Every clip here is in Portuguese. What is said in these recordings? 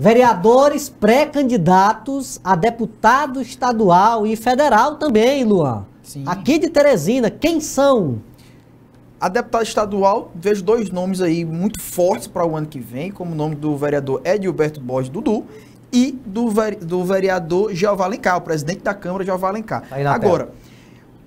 Vereadores pré-candidatos a deputado estadual e federal também, Luan. Sim. Aqui de Teresina, quem são? A deputada estadual, vejo dois nomes aí muito fortes para o ano que vem, como o nome do vereador Edilberto Borges Dudu e do, do vereador Jeová o presidente da Câmara, Jeová Alencar. Tá Agora, tela.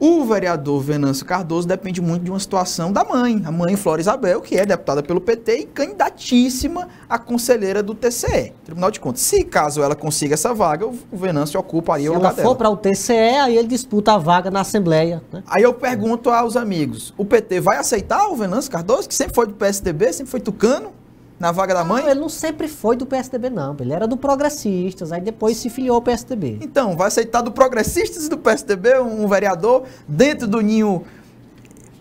O vereador Venâncio Cardoso depende muito de uma situação da mãe, a mãe Flora Isabel, que é deputada pelo PT e candidatíssima a conselheira do TCE, Tribunal de Contas. Se caso ela consiga essa vaga, o Venâncio ocupa aí Se o lugar dela. ela for para o TCE, aí ele disputa a vaga na Assembleia. Né? Aí eu pergunto aos amigos, o PT vai aceitar o Venâncio Cardoso, que sempre foi do PSDB, sempre foi tucano? na vaga da mãe? ele não sempre foi do PSDB, não. Ele era do Progressistas, aí depois se filiou ao PSDB. Então, vai aceitar do Progressistas e do PSDB um vereador dentro do ninho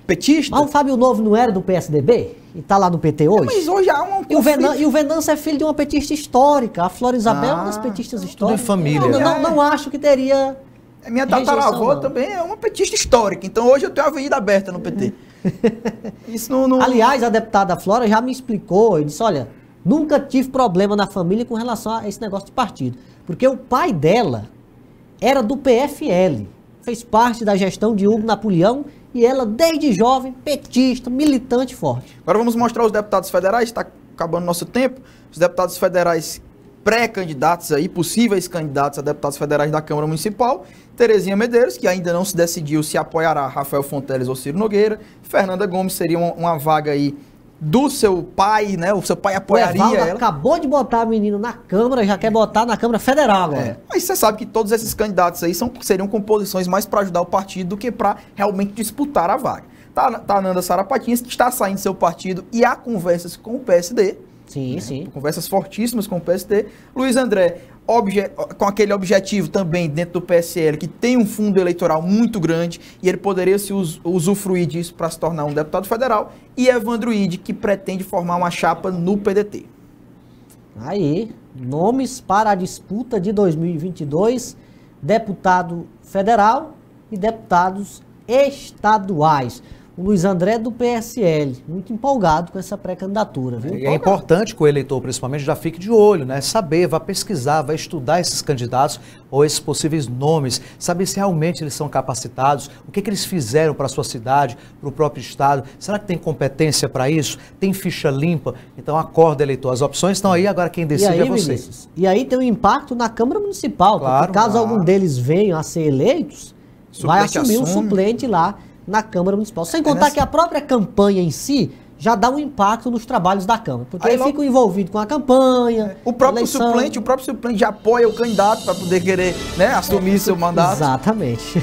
petista? Mas o Fábio Novo não era do PSDB? E tá lá no PT hoje? mas hoje há um e o, Venan, e o Venâncio é filho de uma petista histórica. A Flora Isabel é uma das ah, petistas históricas. Tudo família. Não, não, não acho que teria é, minha tataravó também é uma petista histórica. Então hoje eu tenho a avenida aberta no PT. Uhum. Isso não, não... Aliás, a deputada Flora já me explicou, e disse, olha, nunca tive problema na família com relação a esse negócio de partido. Porque o pai dela era do PFL, fez parte da gestão de Hugo Napoleão e ela, desde jovem, petista, militante forte. Agora vamos mostrar os deputados federais, está acabando nosso tempo. Os deputados federais pré-candidatos aí, possíveis candidatos a deputados federais da Câmara Municipal, Terezinha Medeiros, que ainda não se decidiu se apoiará Rafael Fonteles ou Ciro Nogueira, Fernanda Gomes seria uma, vaga aí do seu pai, né? O seu pai apoiaria o ela. acabou de botar a menina na Câmara, já quer botar na Câmara Federal agora. É. Mas você sabe que todos esses candidatos aí são, seriam composições mais para ajudar o partido do que para realmente disputar a vaga. Tá, tá a Nanda Sarapatinhas, que está saindo do seu partido e há conversas com o PSD, Sim, né? sim. Conversas fortíssimas com o PST. Luiz André, obje... com aquele objetivo também dentro do PSL, que tem um fundo eleitoral muito grande, e ele poderia se us... usufruir disso para se tornar um deputado federal. E Evandro Ide, que pretende formar uma chapa no PDT. Aí, nomes para a disputa de 2022, deputado federal e deputados estaduais o Luiz André é do PSL, muito empolgado com essa pré-candidatura. É, importante que o eleitor, principalmente, já fique de olho, né? Saber, vá pesquisar, vá estudar esses candidatos ou esses possíveis nomes, saber se realmente eles são capacitados, o que, que eles fizeram para a sua cidade, para o próprio estado. Será que tem competência para isso? Tem ficha limpa? Então acorda, eleitor. As opções estão aí, agora quem decide aí, é você. Vinícius, e aí tem um impacto na Câmara Municipal, claro, porque caso claro. algum ah. deles venha a ser eleitos, suplente vai assumir assume. um suplente lá na Câmara Municipal. Sem contar é nessa... que a própria campanha em si já dá um impacto nos trabalhos da Câmara. Porque aí, aí logo... fica envolvido com a campanha. O próprio eleição... suplente, o próprio suplente já apoia o candidato para poder querer né, assumir é. seu mandato. Exatamente.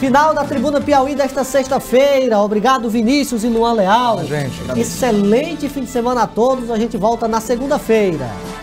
Final da Tribuna Piauí desta sexta-feira. Obrigado, Vinícius e Luan Leal. gente, Excelente fim de semana a todos. A gente volta na segunda-feira.